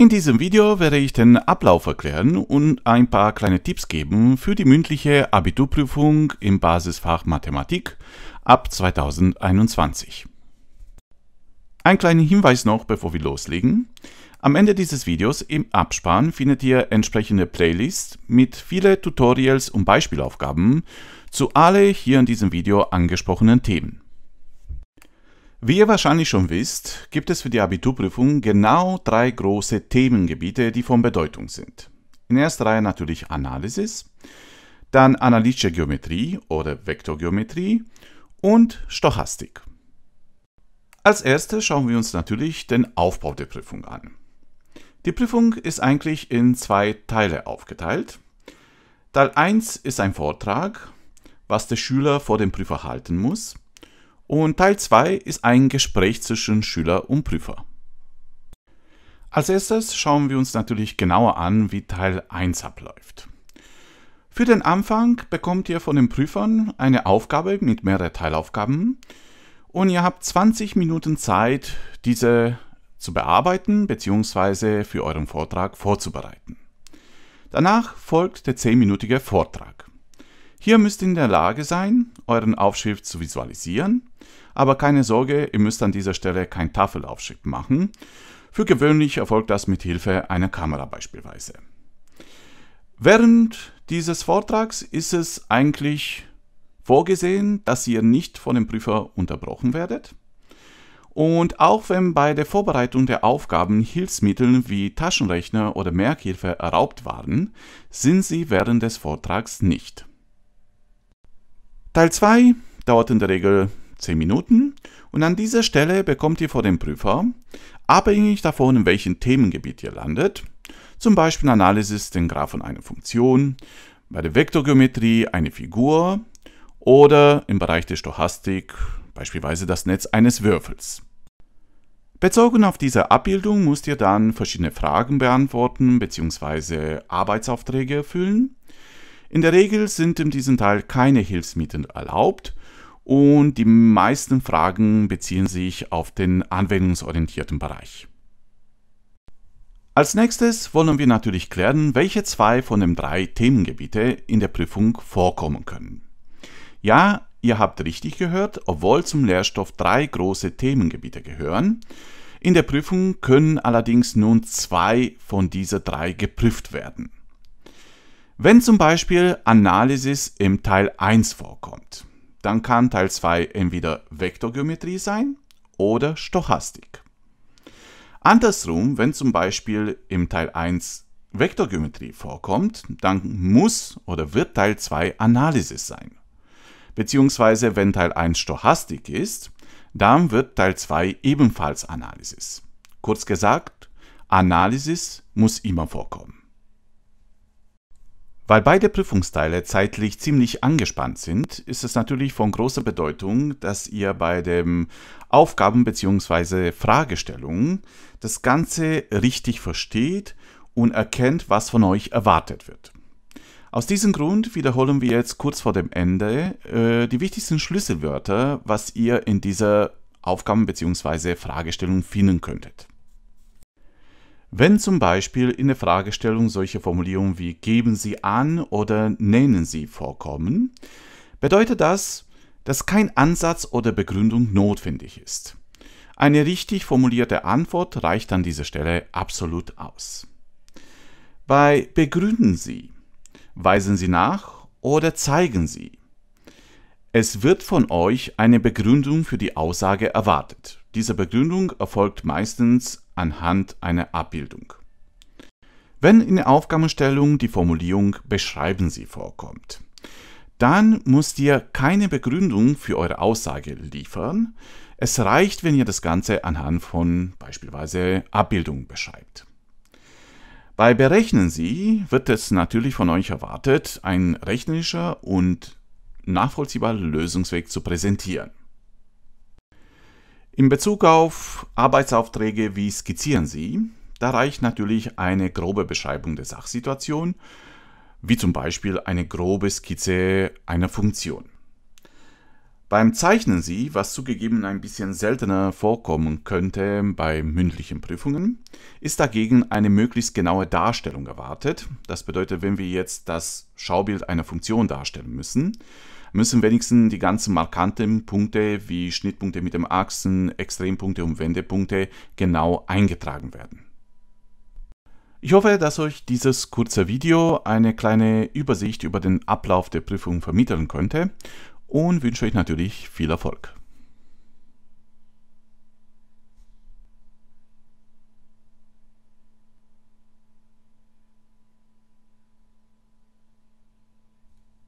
In diesem Video werde ich den Ablauf erklären und ein paar kleine Tipps geben für die mündliche Abiturprüfung im Basisfach Mathematik ab 2021. Ein kleiner Hinweis noch, bevor wir loslegen. Am Ende dieses Videos im Abspann findet ihr entsprechende Playlists mit vielen Tutorials und Beispielaufgaben zu alle hier in diesem Video angesprochenen Themen. Wie ihr wahrscheinlich schon wisst, gibt es für die Abiturprüfung genau drei große Themengebiete, die von Bedeutung sind. In erster Reihe natürlich Analysis, dann analytische Geometrie oder Vektorgeometrie und Stochastik. Als erstes schauen wir uns natürlich den Aufbau der Prüfung an. Die Prüfung ist eigentlich in zwei Teile aufgeteilt. Teil 1 ist ein Vortrag, was der Schüler vor dem Prüfer halten muss – und Teil 2 ist ein Gespräch zwischen Schüler und Prüfer. Als erstes schauen wir uns natürlich genauer an, wie Teil 1 abläuft. Für den Anfang bekommt ihr von den Prüfern eine Aufgabe mit mehreren Teilaufgaben und ihr habt 20 Minuten Zeit, diese zu bearbeiten bzw. für euren Vortrag vorzubereiten. Danach folgt der 10-minütige Vortrag. Hier müsst ihr in der Lage sein, euren Aufschrift zu visualisieren aber keine Sorge, ihr müsst an dieser Stelle kein Tafelaufschritt machen. Für gewöhnlich erfolgt das mit Hilfe einer Kamera beispielsweise. Während dieses Vortrags ist es eigentlich vorgesehen, dass ihr nicht von dem Prüfer unterbrochen werdet. Und auch wenn bei der Vorbereitung der Aufgaben Hilfsmittel wie Taschenrechner oder Merkhilfe erlaubt waren, sind sie während des Vortrags nicht. Teil 2 dauert in der Regel 10 Minuten und an dieser Stelle bekommt ihr vor dem Prüfer, abhängig davon, in welchem Themengebiet ihr landet, zum Beispiel Analysis den Graphen einer Funktion, bei der Vektorgeometrie eine Figur oder im Bereich der Stochastik beispielsweise das Netz eines Würfels. Bezogen auf diese Abbildung musst ihr dann verschiedene Fragen beantworten bzw. Arbeitsaufträge erfüllen. In der Regel sind in diesem Teil keine Hilfsmittel erlaubt und die meisten Fragen beziehen sich auf den anwendungsorientierten Bereich. Als nächstes wollen wir natürlich klären, welche zwei von den drei Themengebiete in der Prüfung vorkommen können. Ja, ihr habt richtig gehört, obwohl zum Lehrstoff drei große Themengebiete gehören. In der Prüfung können allerdings nun zwei von diesen drei geprüft werden. Wenn zum Beispiel Analysis im Teil 1 vorkommt, dann kann Teil 2 entweder Vektorgeometrie sein oder Stochastik. Andersrum, wenn zum Beispiel im Teil 1 Vektorgeometrie vorkommt, dann muss oder wird Teil 2 Analysis sein. Beziehungsweise wenn Teil 1 Stochastik ist, dann wird Teil 2 ebenfalls Analysis. Kurz gesagt, Analysis muss immer vorkommen. Weil beide Prüfungsteile zeitlich ziemlich angespannt sind, ist es natürlich von großer Bedeutung, dass ihr bei den Aufgaben bzw. Fragestellungen das Ganze richtig versteht und erkennt, was von euch erwartet wird. Aus diesem Grund wiederholen wir jetzt kurz vor dem Ende äh, die wichtigsten Schlüsselwörter, was ihr in dieser Aufgaben bzw. Fragestellung finden könntet. Wenn zum Beispiel in der Fragestellung solche Formulierungen wie geben Sie an oder nennen Sie vorkommen, bedeutet das, dass kein Ansatz oder Begründung notwendig ist. Eine richtig formulierte Antwort reicht an dieser Stelle absolut aus. Bei begründen Sie, weisen Sie nach oder zeigen Sie. Es wird von euch eine Begründung für die Aussage erwartet. Diese Begründung erfolgt meistens anhand einer Abbildung. Wenn in der Aufgabenstellung die Formulierung Beschreiben Sie vorkommt, dann müsst ihr keine Begründung für eure Aussage liefern. Es reicht, wenn ihr das Ganze anhand von beispielsweise Abbildungen beschreibt. Bei Berechnen Sie wird es natürlich von euch erwartet, ein rechnischer und nachvollziehbarer Lösungsweg zu präsentieren. In Bezug auf Arbeitsaufträge, wie skizzieren Sie? Da reicht natürlich eine grobe Beschreibung der Sachsituation, wie zum Beispiel eine grobe Skizze einer Funktion. Beim Zeichnen Sie, was zugegeben ein bisschen seltener vorkommen könnte bei mündlichen Prüfungen, ist dagegen eine möglichst genaue Darstellung erwartet. Das bedeutet, wenn wir jetzt das Schaubild einer Funktion darstellen müssen, müssen wenigstens die ganzen markanten Punkte wie Schnittpunkte mit dem Achsen, Extrempunkte und Wendepunkte genau eingetragen werden. Ich hoffe, dass euch dieses kurze Video eine kleine Übersicht über den Ablauf der Prüfung vermitteln konnte und wünsche euch natürlich viel Erfolg.